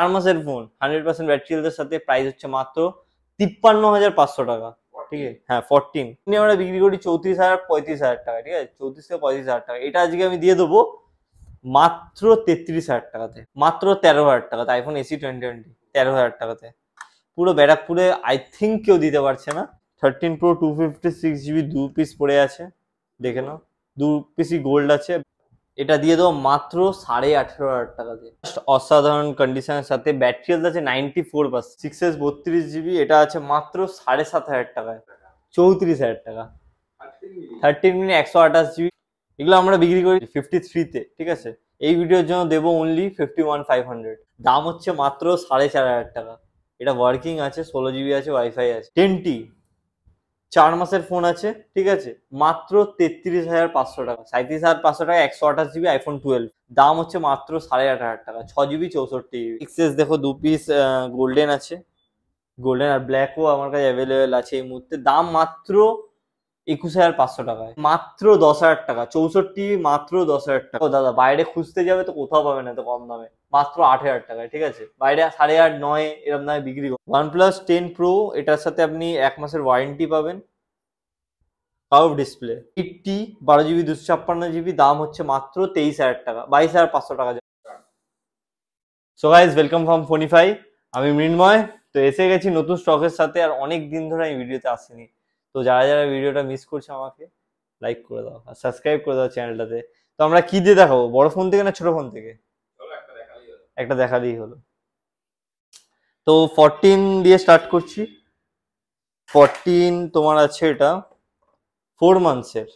আরমাসের phone hundred percent battery হেলথের সাথে price হচ্ছে মাত্র তিপ্পান্ন হাজার পাঁচশো টাকা ঠিক আছে হ্যাঁ ফোরটিন নিয়ে আমরা বিক্রি করি চৌত্রিশ হাজার পঁয়ত্রিশ হাজার টাকা ঠিক আছে চৌত্রিশ থেকে পঁয়ত্রিশ হাজার টাকা এটা আজকে আমি দিয়ে দেবো মাত্র তেত্রিশ হাজার টাকাতে মাত্র তেরো হাজার টাকাতে আইফোন এসি টোয়েন্টি টোয়েন্টি তেরো হাজার টাকাতে পুরো ব্যারাকপুরে আই থিঙ্ক কেউ দিতে পারছে না thirteen pro two fifty six GB দু পিস পড়ে আছে দেখে নাও দু পিসি গোল্ড আছে এটা দিয়ে দেবো মাত্র সাড়ে আঠেরো হাজার টাকা দিয়ে অসাধারণ কন্ডিশনের সাথে ব্যাটারি হেলথ আছে ninety four percent six S বত্রিশ জিবি এটা আছে মাত্র সাড়ে সাত হাজার টাকায় চৌত্রিশ হাজার টাকা থার্টিন মিনিট একশো আঠাশ জিবি এগুলো আমরা বিক্রি করি ফিফটি থ্রিতে ঠিক আছে এই ভিডিওর জন্য দেবো only fifty one five hundred দাম হচ্ছে মাত্র সাড়ে চার হাজার টাকা এটা ওয়ার্কিং আছে ষোলো জিবি আছে ওয়াইফাই আছে টেন টি চার মাসের ফোন আছে ঠিক আছে মাত্র তেত্রিশ হাজার পাঁচশো টাকা সাঁত্রিশ হাজার পাঁচশো টাকা একশো আঠাশ জিবি আইফোন টুয়েলভ দাম হচ্ছে মাত্র সাড়ে আট হাজার টাকা ছ জিবি চৌষট্টি এক্সেস দেখো দু পিস গোল্ডেন আছে গোল্ডেন আর ব্ল্যাকও আমার কাছে অ্যাভেলেবেল আছে এই মুহূর্তে দাম মাত্র একুশ হাজার পাঁচশো টাকায় মাত্র দশ হাজার টাকা চৌষট্টি মাত্র দশ হাজার টাকা দাদা বাইরে খুঁজতে যাবে তো কোথাও পাবে না তো কম দামে মাত্র আট হাজার টাকায় ঠিক আছে বাইরে সাড়ে আট নয় এরকম দামে বিক্রি ওয়ান প্লাস টেন প্রো এটার সাথে আপনি এক মাসের ওয়ারেন্টি পাবেন কার্ভ ডিসপ্লে এইটটি বারো জিবি দুশো ছাপ্পান্ন জিবি দাম হচ্ছে মাত্র তেইশ হাজার টাকা বাইশ হাজার পাঁচশো টাকা so guys welcome from Phonify আমি মৃন্ময় তো এসে গেছি নতুন স্টকের সাথে আর অনেক দিন ধরে আমি ভিডিওতে আসিনি তো যারা যারা ভিডিওটা মিস করছে আমাকে লাইক করে দাও আর সাবস্ক্রাইব করে দাও চ্যানেলটাতে তো আমরা কি দিয়ে দেখাবো বড় ফোন থেকে না ছোট ফোন থেকে একটা দেখা দিয়েই হলো তো ফরটিন দিয়ে স্টার্ট করছি ফরটিন তোমার আছে এটা ফোর মান্থসের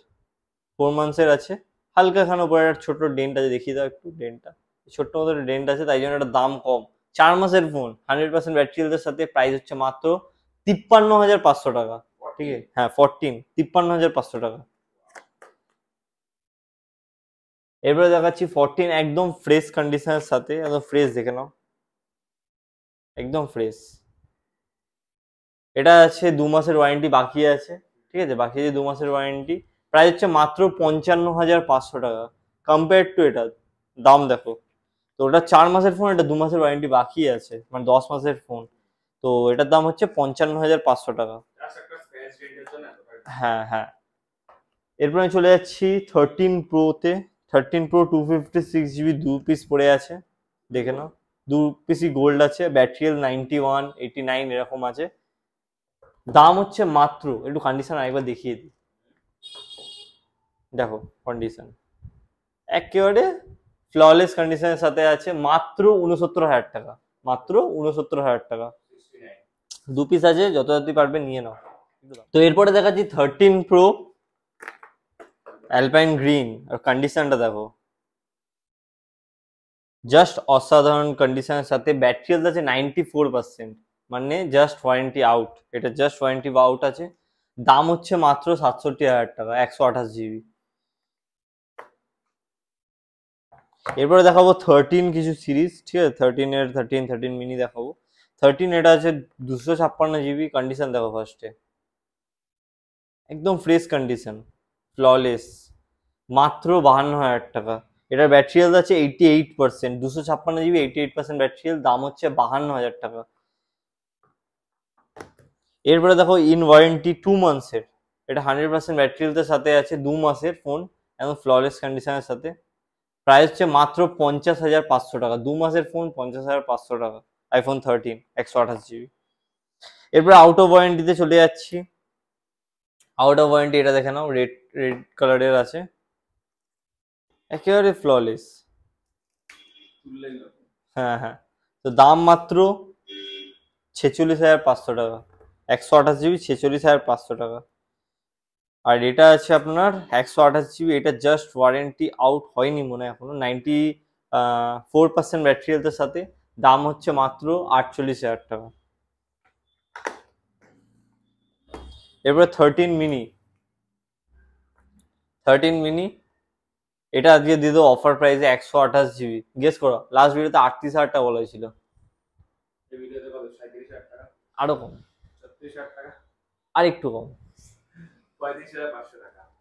ফোর মান্থসের আছে হালকা খান উপরে একটা ছোট্ট ডেন্ট আছে দেখিয়ে দাও একটু ডেন্টটা ছোট্ট মতো ডেন্ট আছে তাই জন্য একটা দাম কম চার মাসের ফোন হান্ড্রেড পার্সেন্ট ব্যাটারি হেলথের সাথে প্রাইস হচ্ছে মাত্র তিপ্পান্ন হাজার পাঁচশো টাকা ঠিক আছে হ্যাঁ ফোরটিন তিপ্পান্ন হাজার পাঁচশো টাকা এরপরে দেখাচ্ছি ফোরটিন একদম ফ্রেশ কন্ডিশনের সাথে একদম ফ্রেশ দেখে নাও একদম ফ্রেশ এটা আছে দু মাসের ওয়ারেন্টি বাকি আছে ঠিক আছে বাকি যে দু মাসের ওয়ারেন্টি প্রাইস হচ্ছে মাত্র পঞ্চান্ন হাজার পাঁচশো টাকা কম্পেয়ার টু এটা দাম দেখো তো ওটা চার মাসের ফোন এটা দু মাসের ওয়ারেন্টি বাকি আছে মানে দশ মাসের ফোন তো এটার দাম হচ্ছে পঞ্চান্ন হাজার পাঁচশো টাকা হ্যাঁ হ্যাঁ এরপরে আমি চলে যাচ্ছি থার্টিন প্রোতে thirteen pro two fifty six GB দু পিস পড়ে আছে দেখে নাও দু পিসি গোল্ড আছে ব্যাটারিয়াল নাইনটি ওয়ান এইটি নাইন এরকম আছে দাম হচ্ছে মাত্র একটু কন্ডিশন আরেকবার দেখিয়ে দিই দেখো কন্ডিশন একেবারে ফ্ললেস কন্ডিশনের সাথে আছে মাত্র উনসত্তর হাজার টাকা মাত্র উনসত্তর হাজার টাকা দু পিস আছে যত যত পারবে নিয়ে নাও তো এরপরে দেখাচ্ছি থার্টিন প্রো অ্যালপাইন গ্রিন আর কন্ডিশনটা দেখো জাস্ট অসাধারণ কন্ডিশনের সাথে ব্যাটারি আছে নাইনটি ফোর পার্সেন্ট মানে জাস্ট ওয়ারেন্টি আউট এটা জাস্ট ওয়ারেন্টি বা আউট আছে দাম হচ্ছে মাত্র সাতষট্টি হাজার টাকা একশো আঠাশ জিবি এরপরে দেখাবো থার্টিন কিছু সিরিজ ঠিক আছে থার্টিনের থার্টিন থার্টিন মিনি দেখাবো থার্টিন এটা আছে দুশো ছাপ্পান্ন জিবি কন্ডিশন দেখো ফার্স্টে একদম ফ্রেশ কন্ডিশন ফ্ললেস মাত্র বাহান্ন হাজার টাকা এটার ব্যাটারি হেলথ আছে এইটি এইট পার্সেন্ট দুশো ছাপ্পান্ন GB eighty eight percent battery health দাম হচ্ছে বাহান্ন হাজার টাকা এরপরে দেখো ইন ওয়ারেন্টি টু মান্থসের এটা হান্ড্রেড পার্সেন্ট ব্যাটারিতে সাথে আছে দু মাসের ফোন এবং ফ্লরেস কন্ডিশনের সাথে প্রাইস হচ্ছে মাত্র পঞ্চাশ হাজার পাঁচশো টাকা দু মাসের ফোন পঞ্চাশ হাজার পাঁচশো টাকা আইফোন থার্টিন একশো আঠাশ জিবি এরপরে আউট অফ ওয়ারেন্টিতে চলে যাচ্ছি আউট অফ ওয়ারেন্টি এটা দেখে নাও রেড রেড কালারের আছে একেবারে ফ্ললেস হ্যাঁ হ্যাঁ তো দাম মাত্র ছেচল্লিশ হাজার পাঁচশো টাকা একশো আঠাশ জিবি ছেচল্লিশ হাজার পাঁচশো টাকা আর এটা আছে আপনার একশো আঠাশ জিবি এটা জাস্ট ওয়ারেন্টি আউট হয়নি মনে হয় এখনো নাইনটি ফোর পার্সেন্ট ম্যাটেরিয়ালদের সাথে দাম হচ্ছে মাত্র আটচল্লিশ হাজার টাকা এরপরে থার্টিন মিনি থার্টিন মিনি এটা আজকে দিয়ে দেবো অফার প্রাইসে একশো আঠাশ জিবি গেস করো লাস্ট ভিডিওতে আটত্রিশ হাজার টাকা বলা হয়েছিল আরো কম আর একটু কম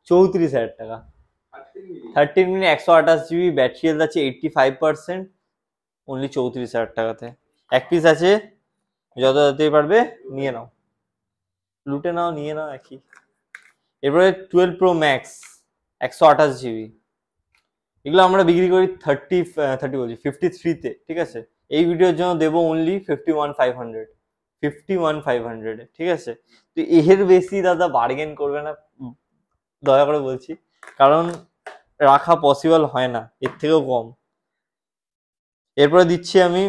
চৌত্রিশ হাজার টাকা থার্টিন মিনিট একশো আঠাশ জিবি ব্যাটারি হেলথ আছে এইটটি ফাইভ পার্সেন্ট অনলি চৌত্রিশ হাজার টাকাতে এক পিস আছে যত তাড়াতাড়ি পারবে নিয়ে নাও লুটে নাও নিয়ে নাও একই এরপরে টুয়েলভ প্রো ম্যাক্স একশো আঠাশ জিবি এগুলো আমরা বিক্রি করি থার্টি থার্টি বলছি ফিফটি থ্রিতে ঠিক আছে এই ভিডিওর জন্য দেবো only fifty one five hundred fifty one five হান্ড্রেডে ঠিক আছে তো এর বেশি দাদা বার্গেন করবে না দয়া করে বলছি কারণ রাখা পসিবল হয় না এর থেকেও কম এরপরে দিচ্ছি আমি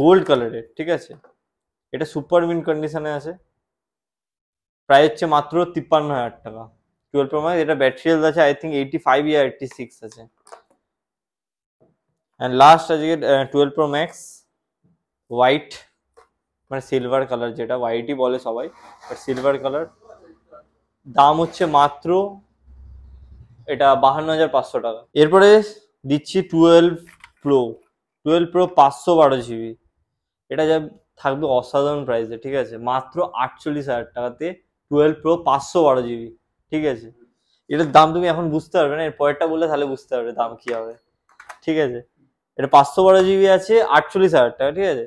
গোল্ড কালারের ঠিক আছে এটা সুপার মিন কন্ডিশনে আছে প্রায় হচ্ছে মাত্র তিপ্পান্ন হাজার টাকা টুয়েলভ প্রো ম্যাক্স এটা ব্যাটারি হেলথ আছে I think eighty five yeah eighty six আছে অ্যান্ড লাস্ট আজকে টুয়েলভ প্রো ম্যাক্স হোয়াইট মানে সিলভার কালার যেটা হোয়াইটই e বলে সবাই বাট সিলভার কালার দাম হচ্ছে মাত্র এটা বাহান্ন হাজার পাঁচশো টাকা এরপরে দিচ্ছি টুয়েলভ প্রো টুয়েলভ প্রো পাঁচশো বারো জিবি এটা যা থাকবে অসাধারণ প্রাইসে ঠিক আছে মাত্র আটচল্লিশ হাজার টাকাতে টুয়েলভ প্রো পাঁচশো বারো জিবি ঠিক আছে এটার দাম তুমি এখন বুঝতে পারবে না এর পরেরটা বললে তাহলে বুঝতে পারবে দাম কি হবে ঠিক আছে এটা পাঁচশো বারো জিবি আছে আটচল্লিশ হাজার টাকা ঠিক আছে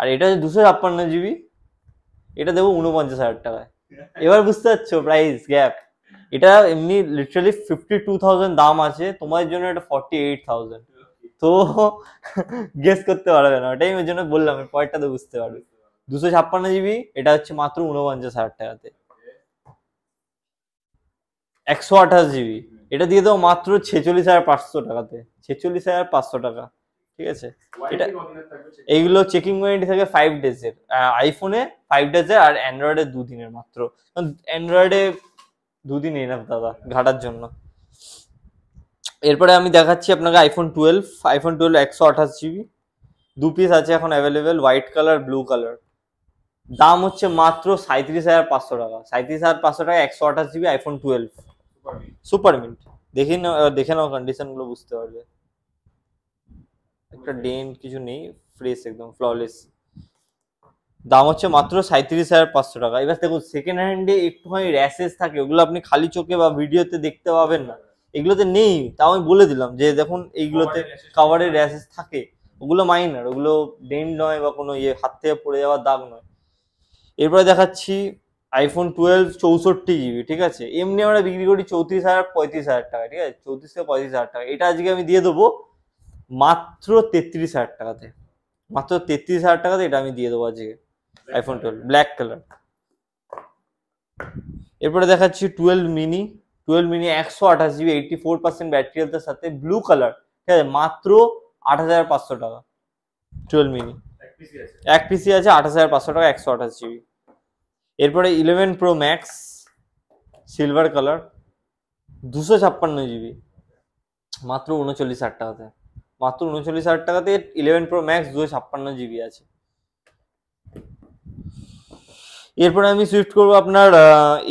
আর এটা হচ্ছে দুশো ছাপ্পান্ন জিবি এটা দেবো উনপঞ্চাশ হাজার টাকায় এবার বুঝতে পারছো প্রাইস গ্যাপ এটা এমনি লিটারালি ফিফটি টু থাউজেন্ড দাম আছে তোমার জন্য এটা ফর্টি এইট থাউজেন্ড তো গেস করতে পারবে না ওটাই ওই জন্য বললাম পরেরটা তো বুঝতে পারবে দুশো ছাপ্পান্ন জিবি এটা হচ্ছে মাত্র উনপঞ্চাশ হাজার টাকাতে একশো আঠাশ জিবি এটা দিয়ে দেবো মাত্র ছেচল্লিশ হাজার পাঁচশো টাকাতে ছেচল্লিশ হাজার পাঁচশো টাকা ঠিক আছে এটা এইগুলো চেকিং ওয়ারেন্টি থাকে ফাইভ ডেজের আইফোনে ফাইভ ডেজের আর অ্যান্ড্রয়েডে দুদিনের মাত্র অ্যান্ড্রয়েডে দুদিন এনাফ দাদা ঘাটার জন্য এরপরে আমি দেখাচ্ছি আপনাকে আইফোন টুয়েলভ আইফোন টুয়েলভ একশো আঠাশ জিবি দু পিস আছে এখন available white colour blue colour দাম হচ্ছে মাত্র সাঁত্রিশ হাজার পাঁচশো টাকা সাঁত্রিশ হাজার পাঁচশো টাকা একশো আঠাশ GB iPhone twelve super mint দেখে নাও দেখে নাও কন্ডিশনগুলো বুঝতে পারবে একটা ডেন কিছু নেই ফ্রেশ একদম ফ্ললেস দাম হচ্ছে মাত্র সাঁত্রিশ হাজার পাঁচশো টাকা এবার দেখুন সেকেন্ড হ্যান্ডে একটুখানি র্যাশেস থাকে ওগুলো আপনি খালি চোখে বা ভিডিওতে দেখতে পাবেন না এগুলোতে নেই তাও আমি বলে দিলাম যে দেখুন এইগুলোতে কাভারে র্যাশেস থাকে ওগুলো মাইনার ওগুলো ডেন নয় বা কোনো ইয়ে হাত থেকে পড়ে যাওয়ার দাগ নয় এরপরে দেখাচ্ছি আইফোন টুয়েলভ চৌষট্টি জিবি ঠিক আছে এমনি আমরা বিক্রি করি চৌত্রিশ হাজার পঁয়ত্রিশ হাজার টাকা ঠিক আছে চৌত্রিশ থেকে পঁয়ত্রিশ হাজার টাকা এটা আজকে আমি দিয়ে দেবো মাত্র তেত্রিশ হাজার টাকাতে মাত্র তেত্রিশ হাজার টাকাতে এটা আমি দিয়ে দেবো আজকে আইফোন টুয়েলভ ব্ল্যাক কালার এরপরে দেখাচ্ছি টুয়েলভ মিনি টুয়েলভ মিনি একশো আঠাশ GB eighty four percent battery হেলথের সাথে ব্লু কালার ঠিক আছে মাত্র আট হাজার পাঁচশো টাকা টুয়েলভ মিনি এক পিসি আছে আঠাশ হাজার পাঁচশো টাকা একশো আঠাশ জিবি এরপরে eleven pro max silver colour দুশো ছাপ্পান্ন জিবি মাত্র উনচল্লিশ হাজার টাকাতে মাত্র উনচল্লিশ হাজার টাকাতে ইলেভেন প্রো ম্যাক্স দুশো ছাপ্পান্ন জিবি আছে এরপরে আমি সুইফট করবো আপনার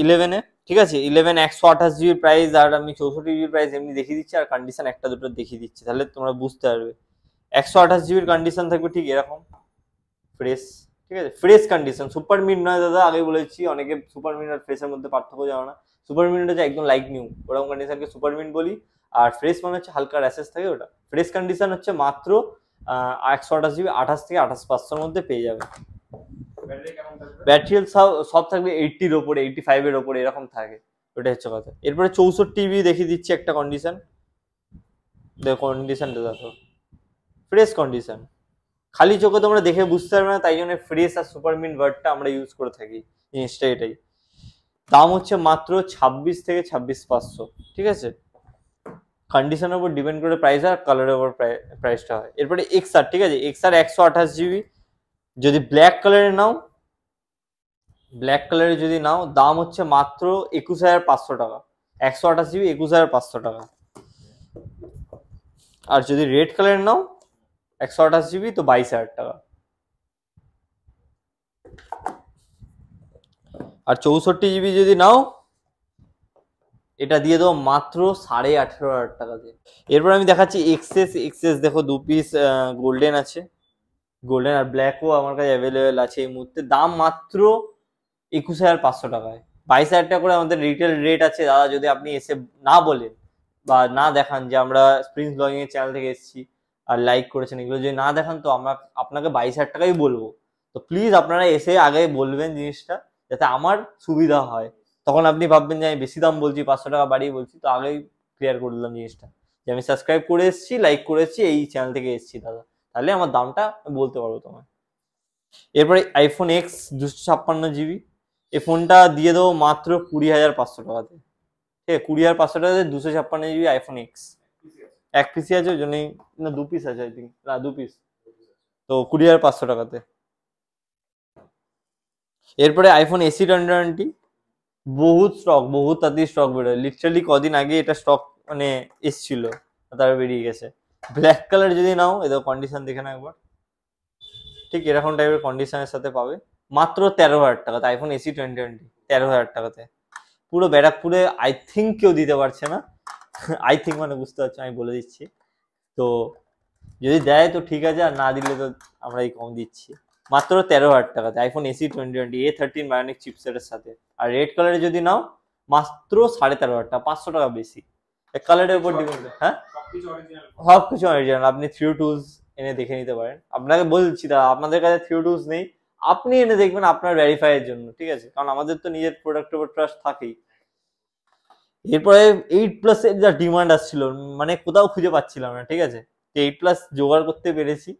ইলেভেনে ঠিক আছে ইলেভেন একশো আঠাশ জিবির প্রাইস আর আমি চৌষট্টি জিবির প্রাইস এমনি দেখিয়ে দিচ্ছি আর কন্ডিশন একটা দুটো দেখিয়ে দিচ্ছি তাহলে তোমরা বুঝতে পারবে একশো আঠাশ জিবির কন্ডিশন থাকবে ঠিক এরকম ফ্রেশ ঠিক আছে ফ্রেশ কন্ডিশন সুপার মিট নয় দাদা আগে বলেছি অনেকে সুপার মিট আর ফ্রেশের মধ্যে পার্থক্য জানো না সুপারমিন হচ্ছে একদম লাইক নিউ ওরকম কন্ডিশনকে সুপারমিন বলি আর ফ্রেশ মানে হচ্ছে হালকা র্যাশেস থাকে ওটা ফ্রেশ কন্ডিশন হচ্ছে মাত্র একশো আঠাশ জিবি আঠাশ থেকে আঠাশ পাঁচশোর মধ্যে পেয়ে যাবে ব্যাটারি সব সব থাকবে এইটির ওপরে এইটি ফাইভের ওপরে এরকম থাকে ওটা হচ্ছে কথা এরপরে চৌষট্টি বি দেখিয়ে দিচ্ছি একটা কন্ডিশন দেখো কন্ডিশনটা দেখো ফ্রেশ কন্ডিশন খালি চোখে তোমরা দেখে বুঝতে পারবে না তাই জন্য ফ্রেশ আর সুপারমিন ওয়ার্ডটা আমরা ইউজ করে থাকি জিনিসটা এটাই দাম হচ্ছে মাত্র ছাব্বিশ থেকে ছাব্বিশ পাঁচশো ঠিক আছে কন্ডিশনের উপর ডিপেন্ড করে প্রাইস আর কালারের উপর প্রাইসটা হয় এরপরে এক্সআর ঠিক আছে এক্সআর একশো আঠাশ জিবি যদি ব্ল্যাক কালারের নাও ব্ল্যাক কালারে যদি নাও দাম হচ্ছে মাত্র একুশ হাজার পাঁচশো টাকা একশো আঠাশ জিবি একুশ হাজার পাঁচশো টাকা আর যদি রেড কালারের নাও একশো আঠাশ জিবি তো বাইশ হাজার টাকা আর চৌষট্টি জিবি যদি নাও এটা দিয়ে দেবো মাত্র সাড়ে আঠেরো হাজার টাকা দিয়ে এরপর আমি দেখাচ্ছি এক্সেস এক্সেস দেখো দু পিস গোল্ডেন আছে গোল্ডেন আর ব্ল্যাকও আমার কাছে অ্যাভেলেবেল আছে এই মুহূর্তে দাম মাত্র একুশ হাজার পাঁচশো টাকায় বাইশ হাজার টাকা করে আমাদের রিটেল রেট আছে দাদা যদি আপনি এসে না বলেন বা না দেখান যে আমরা স্প্রিন্স ব্লগিং এর চ্যানেল থেকে এসেছি আর লাইক করেছেন এগুলো যদি না দেখান তো আমরা আপনাকে বাইশ হাজার টাকাই বলবো তো প্লিজ আপনারা এসে আগে বলবেন জিনিসটা যাতে আমার সুবিধা হয় তখন আপনি ভাববেন যে আমি বেশি দাম বলছি পাঁচশো টাকা বাড়িয়ে বলছি তো আগেই ক্লিয়ার করে দিলাম জিনিসটা যে আমি সাবস্ক্রাইব করে এসেছি লাইক করে এসেছি এই চ্যানেল থেকে এসেছি দাদা তাহলে আমার দামটা বলতে পারবো তোমায় এরপরে আইফোন এক্স দুশো ছাপ্পান্ন জিবি এই ফোনটা দিয়ে দেবো মাত্র কুড়ি হাজার পাঁচশো টাকাতে ঠিক আছে কুড়ি হাজার পাঁচশো টাকাতে দুশো ছাপ্পান্ন জিবি আইফোন এক্স এক পিসই আছে ওই জন্যই না দু পিস আছে আই থিঙ্ক না দু পিস তো কুড়ি হাজার পাঁচশো টাকাতে এরপরে আইফোন এসি টোয়েন্টি বহুত স্টক বহুত তাড়াতাড়ি স্টক বেরোয় লিটারালি কদিন আগে এটা স্টক মানে এসছিল তার বেরিয়ে গেছে ব্ল্যাক কালার যদি নাও এদের কন্ডিশন দেখে না একবার ঠিক এরকম টাইপের কন্ডিশনের সাথে পাবে মাত্র তেরো হাজার টাকাতে আইফোন এসি টোয়েন্টি টোয়েন্টি তেরো হাজার টাকাতে পুরো ব্যারাকপুরে আই থিঙ্ক কেউ দিতে পারছে না আই থিঙ্ক মানে বুঝতে পারছো আমি বলে দিচ্ছি তো যদি দেয় তো ঠিক আছে আর না দিলে তো আমরা এই কম দিচ্ছি মাত্র তেরো হাজার টাকাতে iPhone SE twenty twenty A thirteen bionic চিপসেটের সাথে আর রেড কালারে যদি নাও মাত্র সাড়ে তেরো হাজার টাকা পাঁচশো টাকা বেশি কালারের উপর ডিপেন্ড হ্যাঁ সব কিছু অরিজিনাল আপনি থ্রি টুলস এনে দেখে নিতে পারেন আপনাকে বলছি দাদা আপনাদের কাছে থ্রি টুলস নেই আপনি এনে দেখবেন আপনার ভ্যারিফাইয়ের জন্য ঠিক আছে কারণ আমাদের তো নিজের প্রোডাক্টের উপর ট্রাস্ট থাকেই এরপরে এইট প্লাস এর যা ডিমান্ড আসছিল মানে কোথাও খুঁজে পাচ্ছিলাম না ঠিক আছে যে এইট প্লাস জোগাড় করতে পেরেছি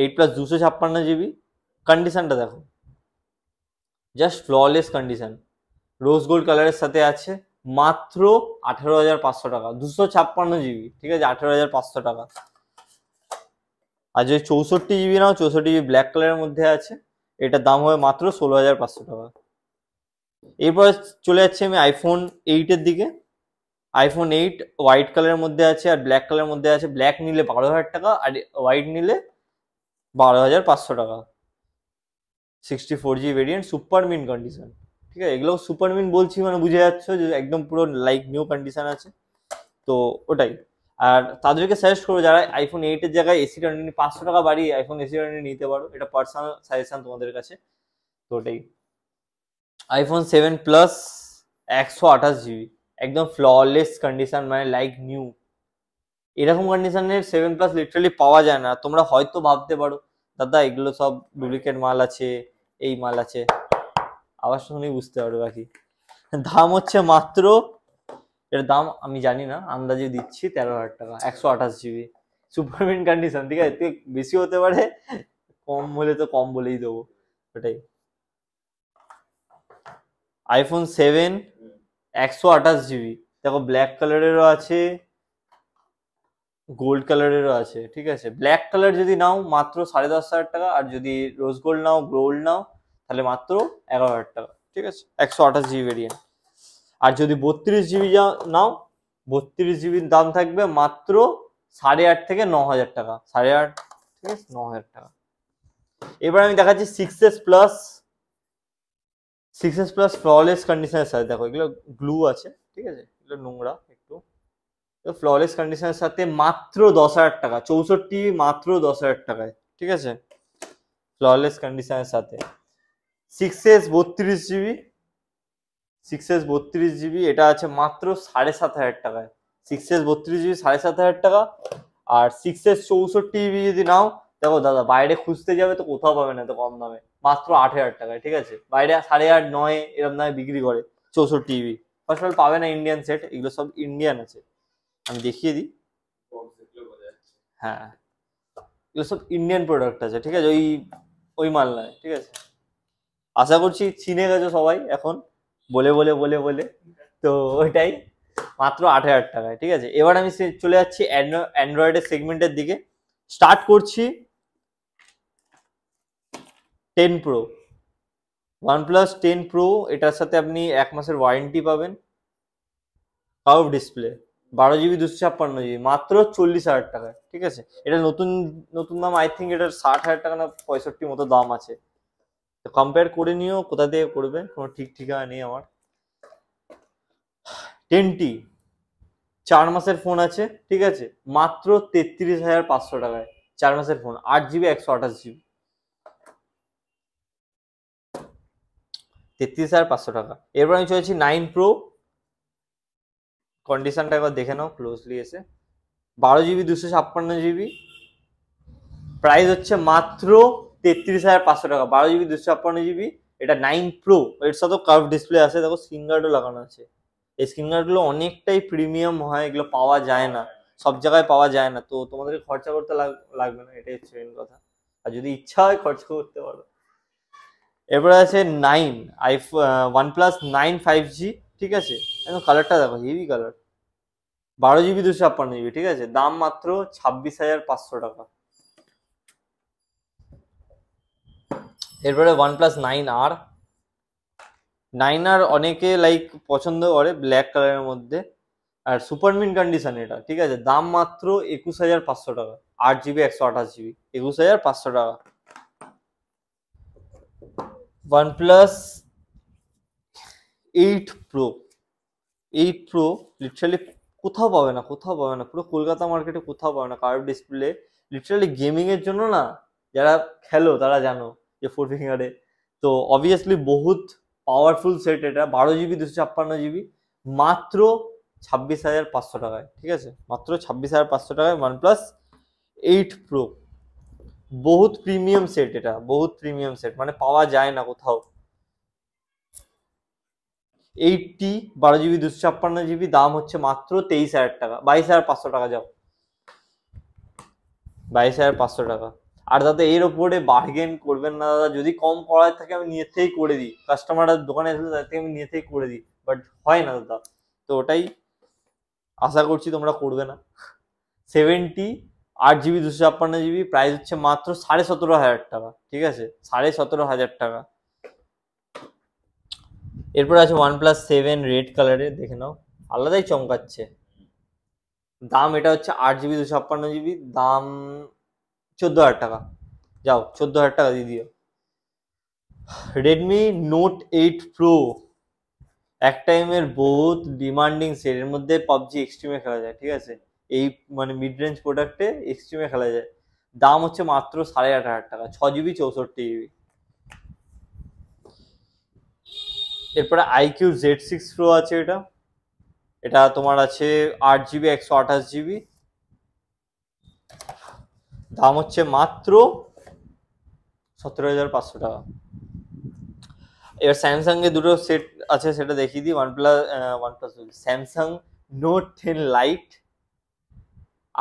এইট প্লাস দুশো ছাপ্পান্ন জিবি কন্ডিশনটা দেখো just flawless condition rose gold কালারের সাথে আছে মাত্র আঠেরো হাজার পাঁচশো টাকা দুশো ছাপ্পান্ন জিবি ঠিক আছে আঠেরো হাজার পাঁচশো টাকা আর যদি চৌষট্টি জিবি নাও চৌষট্টি জিবি ব্ল্যাক কালারের মধ্যে আছে এটার দাম হবে মাত্র ষোলো হাজার পাঁচশো টাকা এরপর চলে যাচ্ছি আমি আইফোন এইটের দিকে আইফোন এইট হোয়াইট কালারের মধ্যে আছে আর ব্ল্যাক কালারের মধ্যে আছে ব্ল্যাক নিলে বারো হাজার টাকা আর হোয়াইট নিলে বারো হাজার পাঁচশো টাকা sixty four G variant super mint condition ঠিক আছে এগুলো সুপার মিন বলছি মানে বুঝে যাচ্ছ যে একদম পুরো লাইক নিউ কন্ডিশন আছে তো ওটাই আর তাদেরকে সাজেস্ট করবো যারা আইফোন এইটের জায়গায় এসি টোয়েন্টি পাঁচশো টাকা বাড়িয়ে আইফোন এসি টোয়েন্টি নিতে পারো এটা পার্সোনাল সাজেশন তোমাদের কাছে তো ওটাই আইফোন সেভেন প্লাস একশো আঠাশ জিবি একদম ফ্ললেস কন্ডিশন মানে লাইক নিউ এরকম কন্ডিশনের সেভেন প্লাস লিটারালি পাওয়া যায় না তোমরা হয়তো ভাবতে পারো দাদা এগুলো সব ডুপ্লিকেট মাল আছে এই মাল আছে আবার শুনেই বুঝতে পারবে বাকি দাম হচ্ছে মাত্র এর দাম আমি জানি না আন্দাজে দিচ্ছি তেরো হাজার টাকা একশো আঠাশ জিবি সুপারমিন কন্ডিশন ঠিক আছে বেশি হতে পারে কম হলে তো কম বলেই দেবো ওটাই আইফোন সেভেন একশো আঠাশ জিবি দেখো ব্ল্যাক কালারেরও আছে গোল্ড কালারেরও আছে ঠিক আছে ব্ল্যাক কালার যদি নাও মাত্র সাড়ে দশ হাজার টাকা আর যদি রোজ গোল্ড নাও গোল্ড নাও তাহলে মাত্র এগারো হাজার টাকা ঠিক আছে একশো আঠাশ জিবি ভেরিয়েন্ট আর যদি বত্রিশ জিবি নাও বত্রিশ জিবির দাম থাকবে মাত্র সাড়ে আট থেকে ন হাজার টাকা সাড়ে আট ঠিক আছে ন হাজার টাকা এবার আমি দেখাচ্ছি six S plus six S plus flawless কন্ডিশনের সাথে দেখো এগুলো গ্লু আছে ঠিক আছে এগুলো নোংরা ফ্ললেস কন্ডিশনের সাথে মাত্র দশ হাজার টাকা চৌষট্টি মাত্র দশ হাজার টাকায় ঠিক আছে ফ্ললেস কন্ডিশনের সাথে সিক্স এস বত্রিশ জিবি সিক্স এস বত্রিশ জিবি এটা আছে মাত্র সাড়ে সাত হাজার টাকায় সিক্স এস বত্রিশ জিবি সাড়ে সাত হাজার টাকা আর সিক্স এস চৌষট্টি জিবি যদি নাও দেখো দাদা বাইরে খুঁজতে যাবে তো কোথাও পাবে না তো কম দামে মাত্র আট হাজার টাকায় ঠিক আছে বাইরে সাড়ে আট নয় এরকম দামে বিক্রি করে চৌষট্টি জিবি ফার্স্ট অল পাবে না ইন্ডিয়ান সেট এগুলো সব ইন্ডিয়ান আছে আমি দেখিয়ে দিই হ্যাঁ এগুলো সব ইন্ডিয়ান প্রোডাক্ট আছে ঠিক আছে ওই ওই মাল নয় ঠিক আছে আশা করছি চিনে গেছে সবাই এখন বলে বলে বলে বলে তো ওইটাই মাত্র আট হাজার টাকায় ঠিক আছে এবার আমি চলে যাচ্ছি অ্যান্ড্রয়েডের সেগমেন্টের দিকে স্টার্ট করছি ten pro OnePlus ten pro এটার সাথে আপনি এক মাসের ওয়ারেন্টি পাবেন কার্ভ ডিসপ্লে বারো জিবি দুশো ছাপ্পান্ন জিবি মাত্র চল্লিশ হাজার টাকায় ঠিক আছে এটা নতুন নতুন দাম আই থিঙ্ক এটার ষাট হাজার টাকা না পঁয়ষট্টি মতো দাম আছে তো কম্পেয়ার করে নিও কোথা থেকে করবে কোনো ঠিক ঠিকানা নেই আমার টেনটি চার মাসের ফোন আছে ঠিক আছে মাত্র তেত্রিশ হাজার পাঁচশো টাকায় চার মাসের ফোন আট জিবি একশো আঠাশ জিবি তেত্রিশ হাজার পাঁচশো টাকা এরপর আমি চলেছি নাইন প্রো কন্ডিশনটা একবার দেখে নাও ক্লোজলি এসে বারো জিবি দুশো ছাপ্পান্ন জিবি প্রাইস হচ্ছে মাত্র তেত্রিশ হাজার পাঁচশো টাকা বারো জিবি দুশো ছাপ্পান্ন জিবি এটা নাইন প্রো এর সাথে কার্ভ ডিসপ্লে আছে দেখো স্ক্রিন গার্ডও লাগানো আছে এই স্ক্রিন গার্ডগুলো অনেকটাই প্রিমিয়াম হয় এগুলো পাওয়া যায় না সব জায়গায় পাওয়া যায় না তো তোমাদের খরচা করতে লাগবে না এটাই হচ্ছে মেন কথা আর যদি ইচ্ছা হয় খরচা করতে পারো এরপরে আছে nine I OnePlus nine five G ঠিক আছে এখন কালারটা দেখো হেভি কালার বারো জিবি দুশো ছাপ্পান্ন জিবি ঠিক আছে দাম মাত্র ছাব্বিশ হাজার পাঁচশো টাকা এরপরে OnePlus nine R nine R অনেকে লাইক পছন্দ করে ব্ল্যাক কালারের মধ্যে আর সুপারমিন কন্ডিশন এটা ঠিক আছে দাম মাত্র একুশ হাজার পাঁচশো টাকা আট জিবি একশো আঠাশ জিবি একুশ হাজার পাঁচশো টাকা OnePlus eight pro eight pro literally কোথাও পাবে না কোথাও পাবে না পুরো কলকাতা মার্কেটে কোথাও পাবে না কার্ভ ডিসপ্লে লিটারালি গেমিংয়ের জন্য না যারা খেলো তারা জানো যে ফোর ফিঙ্গারে তো অবভিয়াসলি বহুত পাওয়ারফুল সেট এটা বারো জিবি দুশো ছাপ্পান্ন জিবি মাত্র ছাব্বিশ হাজার পাঁচশো টাকায় ঠিক আছে মাত্র ছাব্বিশ হাজার পাঁচশো টাকায় ওয়ান প্লাস এইট প্রো বহুত প্রিমিয়াম সেট এটা বহুত প্রিমিয়াম সেট মানে পাওয়া যায় না কোথাও এইটটি বারো জিবি দুশো ছাপ্পান্ন জিবি দাম হচ্ছে মাত্র তেইশ হাজার টাকা বাইশ হাজার পাঁচশো টাকা যাও বাইশ হাজার পাঁচশো টাকা আর দাদা এর ওপরে বার্গেন করবেন না দাদা যদি কম করার থাকে আমি নিজের থেকেই করে দিই কাস্টমাররা দোকানে আসলে তাদের থেকে আমি নিজে থেকেই করে দিই বাট হয় না দাদা তো ওটাই আশা করছি তোমরা করবে না সেভেন্টি আট জিবি দুশো ছাপ্পান্ন জিবি প্রাইস হচ্ছে মাত্র সাড়ে সতেরো হাজার টাকা ঠিক আছে সাড়ে সতেরো হাজার টাকা এরপর আছে ওয়ান প্লাস সেভেন রেড কালারের দেখে নাও আলাদাই চমকাচ্ছে দাম এটা হচ্ছে আট জিবি দুশো ছাপ্পান্ন জিবি দাম চোদ্দো হাজার টাকা যাও চোদ্দো হাজার টাকা দিয়ে দিও রেডমি নোট এইট প্রো এক টাইমের বহুত ডিমান্ডিং সেট এর মধ্যে পাবজি এক্সট্রিমে খেলা যায় ঠিক আছে এই মানে মিড রেঞ্জ প্রোডাক্টে এক্সট্রিমে খেলা যায় দাম হচ্ছে মাত্র সাড়ে আট হাজার টাকা ছ জিবি চৌষট্টি জিবি এরপরে আইকিউ জেড সিক্স প্রো আছে এটা এটা তোমার আছে আট জিবি একশো আঠাশ জিবি দাম হচ্ছে মাত্র সতেরো হাজার পাঁচশো টাকা এবার স্যামসাংয়ে দুটো সেট আছে সেটা দেখিয়ে দিই OnePlus OnePlus Samsung note ten lite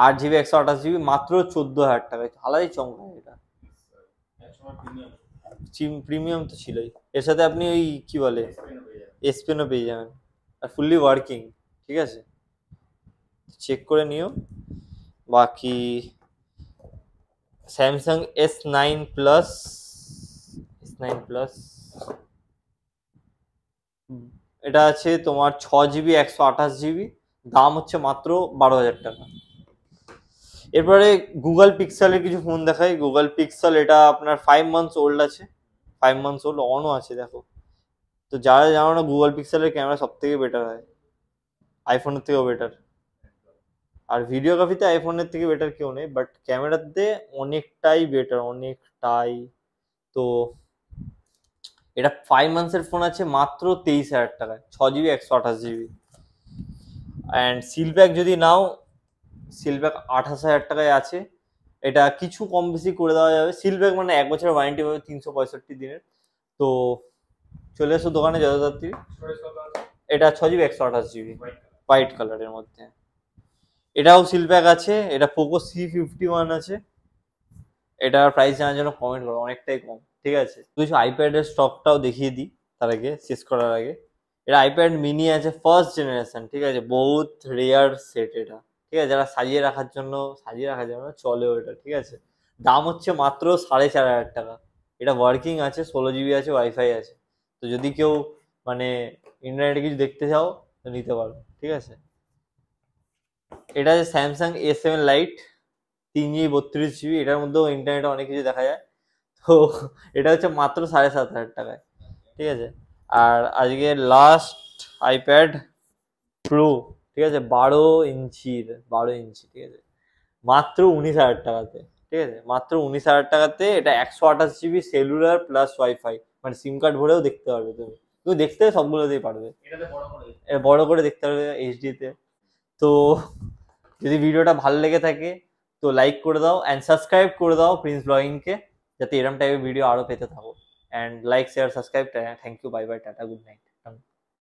আট জিবি একশো আঠাশ জিবি মাত্র চোদ্দ হাজার টাকা আলাদাই চমক এটা প্রিমিয়াম তো ছিলই এর সাথে আপনি ওই কি বলে এসপেনও পেয়ে যাবেন আর ফুললি ওয়ার্কিং ঠিক আছে চেক করে নিও বাকি Samsung S nine plus S nine plus এটা আছে তোমার ছ জিবি একশো আঠাশ জিবি দাম হচ্ছে মাত্র বারো হাজার টাকা এরপরে গুগল পিক্সেলের কিছু ফোন দেখায় গুগল পিক্সেল এটা আপনার ফাইভ মান্থস ওল্ড আছে ফাইভ মান্থস হলো অনও আছে দেখো তো যারা জানো না গুগল পিক্সেলের ক্যামেরা সব থেকে বেটার হয় আইফোনের থেকেও বেটার আর ভিডিওগ্রাফিতে আইফোনের থেকে বেটার কেউ নেই বাট ক্যামেরাতে অনেকটাই বেটার অনেকটাই তো এটা ফাইভ মান্থসের ফোন আছে মাত্র তেইশ হাজার টাকায় ছ জিবি একশো আঠাশ জিবি অ্যান্ড সিল প্যাক যদি নাও সিল প্যাক আঠাশ হাজার টাকায় আছে এটা কিছু কম বেশি করে দেওয়া যাবে সিল ব্যাগ মানে এক বছরের ওয়ারেন্টি পাবে তিনশো পঁয়ষট্টি দিনের তো চলে এসো দোকানে যত তাড়াতাড়ি এটা ছ জিবি একশো আঠাশ জিবি হোয়াইট কালারের মধ্যে এটাও সিল ব্যাগ আছে এটা পোকো সি ফিফটি ওয়ান আছে এটার প্রাইস জানার জন্য কমেন্ট করো অনেকটাই কম ঠিক আছে কিছু আইপ্যাডের স্টকটাও দেখিয়ে দিই তার আগে শেষ করার আগে এটা আইপ্যাড মিনি আছে ফার্স্ট জেনারেশন ঠিক আছে বহুত রেয়ার সেট এটা ঠিক আছে যারা সাজিয়ে রাখার জন্য সাজিয়ে রাখার জন্য না চলে ওটা ঠিক আছে দাম হচ্ছে মাত্র সাড়ে চার হাজার টাকা এটা ওয়ার্কিং আছে ষোলো জিবি আছে ওয়াইফাই আছে তো যদি কেউ মানে ইন্টারনেটে কিছু দেখতে চাও তো নিতে পারো ঠিক আছে এটা আছে স্যামসাং এ সেভেন লাইট তিন জিবি বত্রিশ জিবি এটার মধ্যেও ইন্টারনেটে অনেক কিছু দেখা যায় তো এটা হচ্ছে মাত্র সাড়ে সাত হাজার টাকায় ঠিক আছে আর আজকে লাস্ট আইপ্যাড প্রো ठीक है 12 इंच 12 इंच ठीक है मात्र 19999 টাকায় ঠিক আছে মাত্র 19999 টাকায় এটা 188 GB সেলুলার প্লাস ওয়াইফাই মানে সিম কার্ড ভরেও দেখতে পারবে তুমি তুমি দেখতে সবগুলোতেই পারবে এটা বড় করে বড় করে দেখতে হবে এইচডি তে তো যদি ভিডিওটা ভাল লাগে থাকে তো লাইক করে দাও এন্ড সাবস্ক্রাইব করে দাও প্রিন্স ব্লগিং কে যাতে এরকম টাইপের ভিডিও আরো পেতে থাকো এন্ড লাইক শেয়ার সাবস্ক্রাইব টা থ্যাঙ্ক ইউ বাই বাই টাটা গুড নাইট